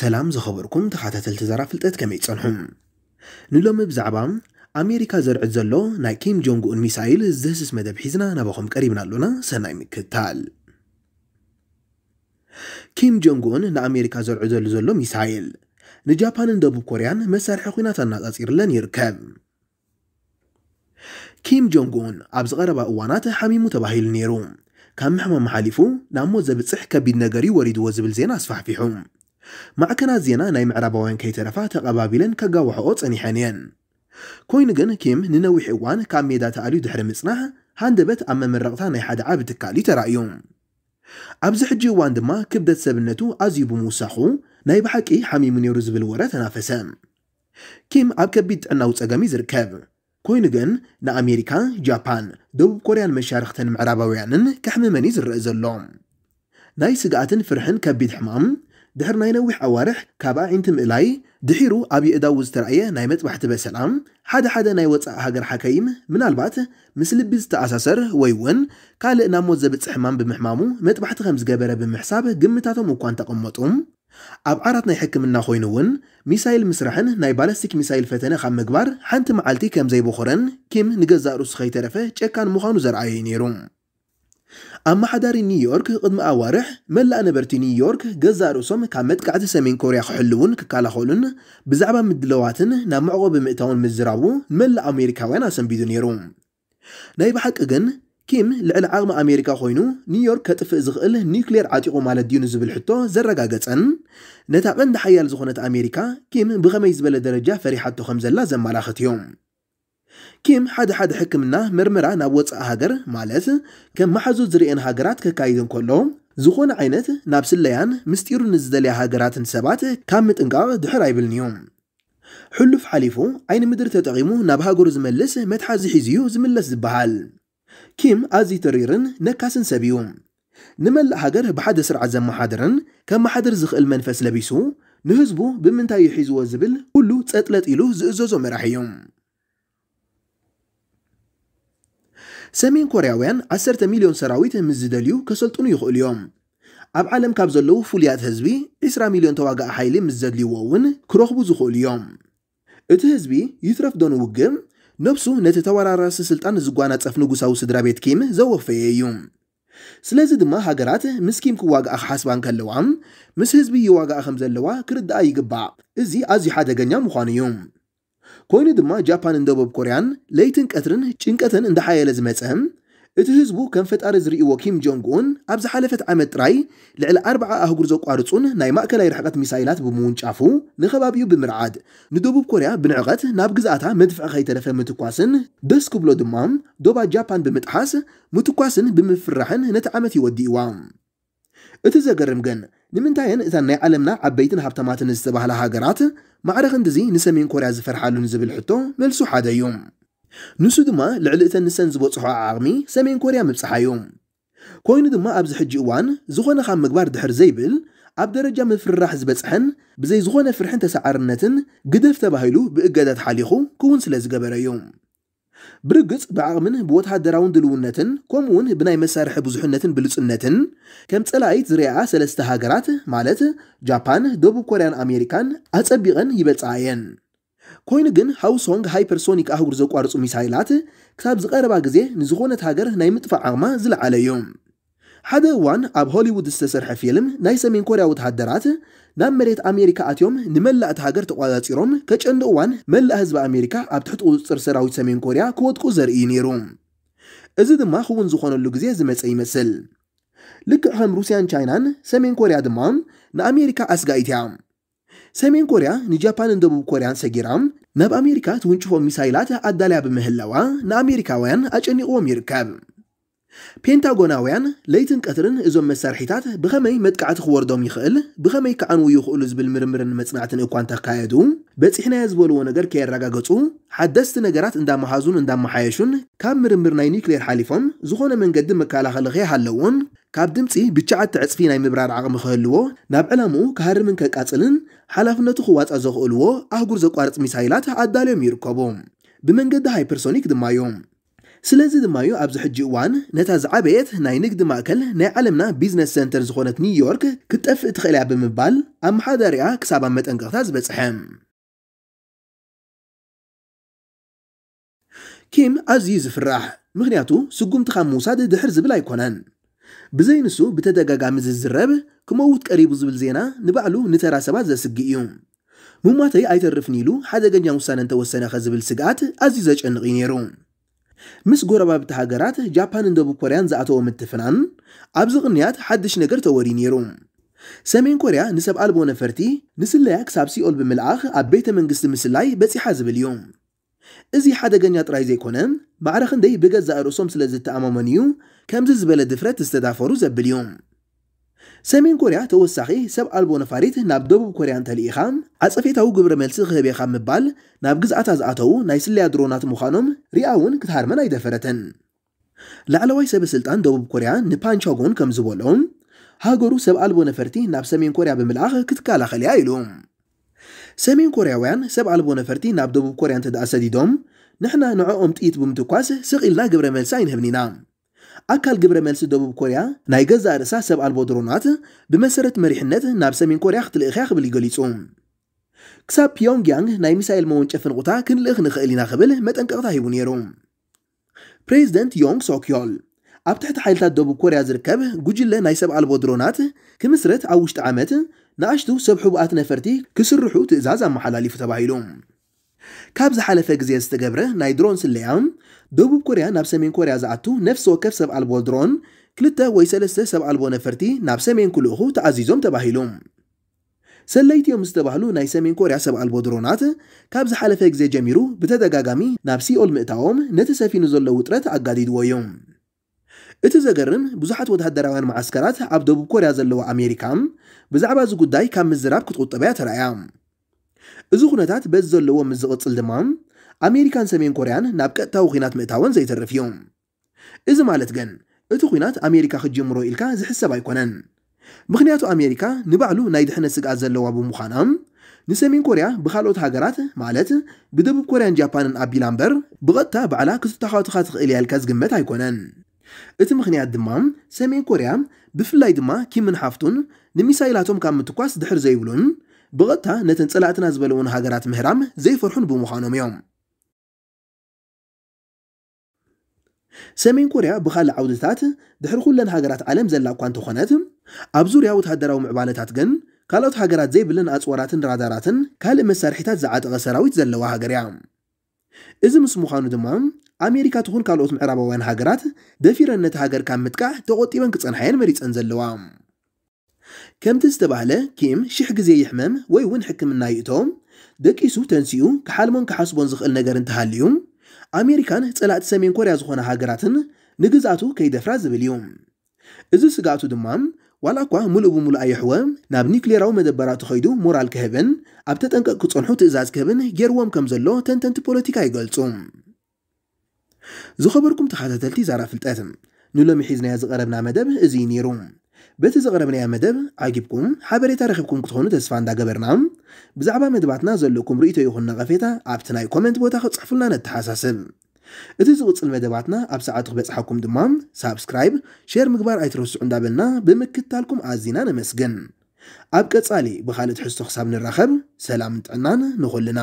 ሰላም ዝኸበርኩም ተኸታተልቲ ዘራ ፍልጠት ከመይ ይጸንሑ ንሎሚ ብዛዕባ ኣሜሪካ ዘርዕት ዘሎ ናይ ኪም ጆንግኡን ሚሳይል ዝህስስ መደብ ሒዝና ናባኹም ቀሪብና ኣሎና ሰናይ ምክታል ኪም ጆንግኡን ንኣሜሪካ ዘርዑ ዘሎ ዘሎ ሚሳይል ንጃፓንን ደቡብ ኮርያን መሳርሒ ኩናት ኣናጻፂርለን ይርከብ ኪም ጆንግኡን ኣብ ዝቐረባ እዋናት ሓሚሙ ተባሂሉ ነይሩ ካብ ምሕማም ሓሊፉ ናብ ሞት ዘብፅሕ ከቢድ ነገር እዩ ወሪድዎ ዝብል ዜና ኣስፋሕፊሑ ማዕከናዝየና ናይ ምዕራባውያን ከይተረፋ ተቐባቢለን ከጋውሐኦ ጸኒሐን እየን ኮይኑ ግን ኪም ንነዊሕ እዋን ካብ ሜዳ ተኣልዩ ድሕሪ ምጽናሕ ሃንደበት ኣብ መመረቕታ ናይ ሓደ ዓብ ትካል እዩ ተራእዩ ኣብዚ ሕጂ እዋን ድማ ክብደት ሰብነቱ ኣዝዩ ብምውሳኹ ናይ ብሓቂ ሓሚሙ ነይሩ ዝብል ወረ ተናፈሰ ኪም ኣብ ከቢድ ጥዕናዊ ጸገም እዩ ዝርከብ ኮይኑ ግን ንኣሜሪካ ጃፓን ደቡብ ኮርያን መሻርክተን ምዕራባውያንን ከሕምመን እዩ ዝርአ ዘሎ ናይ ስጋኣትን ፍርሕን ከቢድ ሕማም ድሕር ናይ ነዊሕ ኣዋርሕ ካብኣ ዒንቲም ምእላይ ድሒሩ ኣብ የእዳው ዝተረእየ ናይ መጥባሕቲ በሰላም ሓደ ሓደ ናይ ወፃእ ሃገር ሓከይም ምናልባት ምስ ልቢ ዝተኣሳሰር ወይ እውን ካልእ ናብ ሞት ዘብፅሕ ሕማም ብምሕማሙ መጥባሕቲ ከም ዝገበረ ብምሕሳብ ግምታቶም እኳ እንተቐመጡ ኣብ ዓራት ናይ ሕክምና ኮይኑ እውን ሚሳይል ምስራሕን ናይ ባላስቲክ ሚሳይል ፈተነ ካብ ምግባር ሓንቲ መዓልቲ ከም ዘይበኮረን ኪም ንገዛእ ርእሱ ከይተረፈ ጨካን ምዃኑ ዘረኣየ ነይሩ أما حداري نيويورك قد ما أوارح ملا نبرتي نيويورك جزء رسم كمد قاعدة سمين كوريا حلوون ككالا خلون بزعبا مدلواتن نمعو بمئتون مزرابو ملا أمريكا وين أسم بيدون يروم نايب حق أغن كيم لعل عالم أمريكا خوينو نيويورك كتف إزغل نيوكلير عاتيقو مالا ديونز بالحطو زرقا قتن نتعبن حيال زخونة أمريكا كيم بغمي زبالة درجة فريحاتو خمزلا زمالا ختيوم ኪም ሓደ ሓደ ሕክምና ምርምራ ናብ ወፃእ ሃገር ማለት ከም መሓዙ ዝርአን ሃገራት ከካይድ እንከሎ ዝኾነ ዓይነት ናብ ስለያን ምስጢሩ ንዝደልያ ሃገራትን ሰባት ካብ ምጥንቃቕ ድሕር ኣይብልን እዩ ሕሉፍ ሓሊፉ ዓይኒ ምድሪ ተጠቒሙ ናብ ሃገሩ ዝመልስ መትሓዚ ሒዙ እዩ ዝምለስ ዝበሃል ኪም ኣዝዩ ተሪርን ነካስን ሰብ እዩ ንመላእ ሃገር ብሓደ ስርዓት ዘመሓድርን ከመሓድር ዝኽእል መንፈስ ለቢሱ ንህዝቡ ብምንታይ ይሒዝዎ ዝብል ኩሉ ፀጥለጥ ኢሉ ዝእዘዞ መራሒ እዩ ሰሜን ኮርያውያን 10 ሚልዮን ሰራዊት ምስ ዝደልዩ ከሰልጥኑ ይኽእሉ እዮም ኣብ ዓለም ካብ ዘለዉ ፍሉያት ህዝቢ 20 ሚልዮን ተዋጋእ ሓይሊ ምስ ዘድልይዎ እውን ክረኽቡ ዝኽእሉ እዮም እቲ ህዝቢ ይትረፍ ዶን ውግእ ነብሱ ነቲ ተወራራሲ ስልጣን ዝጓናፀፍ ንጉሳዊ ስድራ ቤት ኪም ዘወፈየ እዩ ስለዚ ድማ ሃገራት ምስ ኪም ክዋግኣ ክሓስባ እንከለዋ ምስ ህዝቢ ይዋግኣ ከም ዘለዋ ክርዳኣ ይግባእ እዚ ኣዝዩ ሓደገኛ ምዃኑ እዩ ኮይኑ ድማ ጃፓንን ደቡብ ኮርያን ለይትን ቀትርን ጭንቀትን እንዳሓየለ ዝመፀ እቲ ህዝቡ ከም ፈጣሪ ዝርእይዎ ኪም ጆንግ ኡን ኣብ ዝሓለፈት ዓመት ጥራይ ልዕሊ ኣርባዓ ኣህጉር ዘቋርፁን ናይ ማእከላይ ርሕቀት ሚሳይላት ብምውንጫፉ ንከባቢኡ ብምርዓድ ንደቡብ ኮርያ ብንዕቐት ናብ ግዝኣታ መድፍዕ ከይተረፈ ምትኳስን ደስ ክብሎ ድማ ዶባ ጃፓን ብምጥሓስ ምትኳስን ብምፍራሕን ነቲ ዓመት ይወዲእዋ اتزا قرم جن نمن تاين اتا ناي عالمنا عبايتن هابتامات نزتبا هلا هاقرات معرخ اندزي نسامين كوريا زفر حالو نزب الحطو ملسو حادا يوم نسو دما لعل اتا نسان زبو صحو عاقمي سامين كوريا مبسحا يوم كوين دما ابز حجي اوان زخونا خام مقبار دحر زيبل اب درجة مفرح زبتحن بزي زخونا فرحن تسعارنتن قدف تباهيلو بإقادات حاليخو كون سلاز قبر يوم ብርግጽ ብዓቕምን ብወታደራውን ድልውነትን ከምኡ ውን ብናይ መሳርሒ ብዙሕነትን ብልፅነትን ከም ፀላኢት ዝርኣ ሰለስተ ሃገራት ማለት ጃፓን ደቡብ ኮርያን ኣሜሪካን ኣፀቢቐን ይበልፃ እየን ኮይኑ ግን ሃውሶንግ ሃይፐርሶኒክ ኣህጉር ዘቋርፁ ሚሳይላት ክሳብ ዝቐረባ ግዜ ንዝኾነት ሃገር ናይ ምጥፋእ ዓቕማ ዝለዓለ እዩ ሓደ እዋን ኣብ ሆሊውድ ዝተሰርሐ ፊልም ናይ ሰሜን ኮርያ ወተሃደራት ናብ መሬት ኣሜሪካ ኣትዮም ንመላእ እቲ ሃገር ተቆፃፂሮም ከጨንዲ እዋን መላእ ህዝቢ ኣሜሪካ ኣብ ትሕቲ ቁፅፅር ሰራዊት ሰሜን ኮርያ ክወድቁ ዘርኢ እዩ ነይሩ እዚ ድማ ክውን ዝኾነሉ ግዜ ዝመፀ ይመስል ልክዕ ከም ሩስያን ቻይናን ሰሜን ኮርያ ድማ ንኣሜሪካ ኣስጋኢት እያ ሰሜን ኮርያ ንጃፓንን ደቡብ ኮርያን ሰጊራ ናብ ኣሜሪካ ትውንጭፎም ሚሳይላት ኣዳልያ ብምህለዋ ንኣሜሪካውያን ኣጨኒቕዎም ይርከብ ፔንታጎናውያን ለይትን ቀትርን እዞም መሳርሒታት ብኸመይ መጥቃዕቲ ክወርዶም ይኽእል ብኸመይ ከዓንውዩ ይኽእሉ ዝብል ምርምርን መፅናዕትን እኳ እንተካየዱ በፂሕናዮ ዝበልዎ ነገር ከየረጋገፁ ሓደስቲ ነገራት እንዳመሃዙን እንዳመሓየሹን ካብ ምርምር ናይ ኒውክሌር ሓሊፎም ዝኾነ መንገዲ መከላኸሊ ኸ ሃለዎን ካብ ድምፂ ብቻዓቲ ዕፅፊ ናይ ምብራር ዓቕሚ ክህልዎ ናብ ዕላምኡ ካሃርምን ከቃፅልን ሓላፍነቱ ክዋፃ ዘኽእልዎ ኣህጉር ዘቋርፅ ሚሳይላት ኣዳልዮም ይርከቡ ብመንገዲ ሃይፐርሶኒክ ድማ እዮም ስለዚ ድማ እዩ ኣብዚ ሕጂ እዋን ነታ ዝዓበየት ናይ ንግዲ ማእከል ናይ ዓለምና ቢዝነስ ሰንተር ዝኾነት ኒውዮርክ ክትጠፍእ ትኽእል እያ ብምባል ኣመሓዳሪኣ ክሳብ ኣብ መጠንቀቕታ ዝበፅሐ ኪም ኣዝዩ ዝፍራሕ ምክንያቱ ስጉምቲ ካብ ምውሳድ ድሕር ዝብል ኣይኮነን ብዘይ ንሱ ብተደጋጋሚ ዝዝረብ ክመውት ቀሪቡ ዝብል ዜና ንባዕሉ ንተራ ሰባት ዘስጊ እዩ ሙማተይ ኣይተርፍኒ ኢሉ ሓደገኛ ውሳነ እንተወሰነ ኸ ዝብል ስግኣት ኣዝዩ ዘጨንቕ እዩ ነይሩ ምስ ጎረባብቲ ሃገራት ጃፓንን ደቡብ ኮርያን ዝኣተዎ ምትፍናን ኣብዚ ቕንያት ሓድሽ ነገር ተወዲ ነይሩ ሰሜን ኮርያ ንሰብ ኣልቦ ነፈርቲ ንስለያ ክሳብ ሲኦል ብምልኣኽ ኣብ ቤተ መንግስቲ ምስላይ በፂሓ ዝብል እዩ እዚ ሓደገኛ ጥራይ ዘይኮነ ማዕረ ክንደይ ብገዛእ ርእሶም ስለ ዝተኣማመን እዩ ከምዚ ዝበለ ድፍረት ዝተዳፈሩ ዘብል እዩ ሰሜን ኮርያ ተወሳኺ ሰብ ኣልቦ ነፋሪት ናብ ደቡብ ኮርያ እንተልኢኻ ኣፀፌታዊ ግብረ መልሲ ክህቤኻ ምባል ናብ ግዝኣታ ዝኣተዉ ናይ ስለያ ድሮናት ምዃኖም ሪኣ እውን ክትሃርመን ኣይደፈረትን ላዕለዋይ ሰበ ስልጣን ደቡብ ኮርያ ንፓንቻጎን ከም ዝበሎ ሃገሩ ሰብ ኣልቦ ነፈርቲ ናብ ሰሜን ኮርያ ብምልኣኽ ክትከላኸል እያ ኢሉ ሰሜን ኮርያውያን ሰብ ኣልቦ ነፈርቲ ናብ ደቡብ ኮርያ እንተደኣ ሰዲዶም ንሕና ንዕኦም ጥኢት ብምትኳስ ስቕ ኢልና ግብረ መልሲ ኣይንህብኒና أكال جبر ملس دوب كوريا نايجز أرسا سبع البودرونات بمسرة مريحنت نابس من كوريا خت الإخاخ بلي كساب يونغ يانغ ناي ميسايل مونچفن قطع كن الإخ نخئلنا خبل متنققتا هيبون يروم بريزيدنت يونغ سوكيول ኣብ ትሕቲ ሓይልታት ደቡብ ኮርያ ዝርከብ ጉጅለ ናይ ሰብ ኣልቦ ድሮናት ክምስረት ኣብ ውሽጢ ዓመት ንኣሽቱ ሰብ ሕቡኣት ነፈርቲ ክስርሑ ትእዛዝ ካብ ዝሓለፈ ግዜ ዝተገብረ ናይ ድሮን ስለያ ደቡብ ኮርያ ናብ ሰሜን ኮርያ ዝኣቱ ነፍሲ ወከፍ ሰብ ኣልቦ ድሮን ክልተ ወይ ሰለስተ ሰብ ኣልቦ ነፈርቲ ናብ ሰሜን ክልእኹ ተኣዚዞም ተባሂሉ ሰለይቲ እዮም ዝተባህሉ ናይ ሰሜን ኮርያ ሰብ ኣልቦ ድሮናት ካብ ዝሓለፈ ግዜ ጀሚሩ ብተደጋጋሚ ናብ ሲኦል ምእታዎም ነቲ ሰፊኑ ዘሎ ውጥረት ኣጋዲድዎ እዩ እቲ ዘገርም ብዙሓት ወተሃደራውያን ማዓስከራት ኣብ ደቡብ ኮርያ ዘለዎ ኣሜሪካ ብዛዕባ እዚ ጉዳይ ካብ ምዝራብ ክትቁጠበያ ተረኣያ እዚ ኩነታት በዚ ዘለዎም ምስ ዝቕፅል ድማ ኣሜሪካን ሰሜን ኮርያን ናብ ቀጥታዊ ኩናት ምእታወን ዘይተርፍ እዩ እዚ ማለት ግን እቲ ኩናት ኣሜሪካ ክጅምሮ ኢልካ ዝሕሰብ ኣይኮነን ምክንያቱ ኣሜሪካ ንባዕሉ ናይ ድሕነት ስግኣት ዘለዋ ብምዃና ንሰሜን ኮርያ ብካልኦት ሃገራት ማለት ብደቡብ ኮርያን ጃፓንን ኣቢላ እምበር ብቐጥታ ባዕላ ክስታኻትኻ ትኽእል ያልካ ዝግመት ኣይኮነን እቲ ምክንያት ድማ ሰሜን ኮርያ ብፍላይ ድማ ኪምን ሓፍቱን ንሚሳይላቶም ካብ ምትኳስ ድሕር ዘይብሉን ብቐጥታ ነተን ጸላእትና ዝበለውን ሃገራት ምህራም ዘይፈርሑን ብምዃኖም እዮም ሰሜን ኮርያ ብኻልእ ዓውድታት ድሕሪ ኩለን ሃገራት ዓለም ዘላ እኳ እንተኾነት ኣብ ዙርያ ወተሃደራዊ ምዕባለታት ግን ካልኦት ሃገራት ዘይብለን ኣፅዋራትን ራዳራትን ካልእ መሳርሒታት ዝዓጠቐ ሰራዊት ዘለዋ ሃገር እያ እዚ ምስ ምዃኑ ድማ ኣሜሪካ ትኹን ካልኦት ምዕራባውያን ሃገራት ደፊረን ነቲ ሃገር ካብ ምጥቃዕ ተቆጢበን ክፀንሐየን መሪፀን ዘለዋ كمت استبعلا كيم شيحق زي يحمم ويوين حكم النايتوم دك إسو تنسيو كحالمون كحاسبون زخ النقر انتهاليوم أمريكان تسألات سامين كوريا زخونا هاقراتن نقزاتو كي دفراز باليوم إزي سقاتو دمام والاقوى ملو بملو أيحوه ناب نيكلير أو مدبراتو خيدو مورال كهبن أبتتنك كتصنحو تإزاز كهبن جيروام كمزلو تنتن تبولتيكاي قلتوم زخبركم تحاتتلتي زارا فلتاتم نولو محيزنا يزغربنا مدب إزي نيروم በቲ ዝቐረብናያ መደብ ዓጊብኩም ሓበሬታ ረኺብኩም ክትኾኑ ተስፋ እንዳገበርና ብዛዕባ መደባትና ዘለኩም ርእቶ ይኹን ነቐፌታ ኣብቲ ናይ ኮመንት ቦታ ክጽሕፉልና ነተሓሳስብ እቲ ዝቕፅል መደባትና ኣብ ሰዓቱ ክበፅሓኩም ድማ ሳብስክራይብ ሼር ምግባር ኣይትረስዑ እንዳበልና ብምክታልኩም ኣዝና ነመስገን ኣብ ቀጻሊ ብኻልእ ትሕዝቶ ክሳብ ንራኸብ ሰላምን ጥዕናን ንኹልና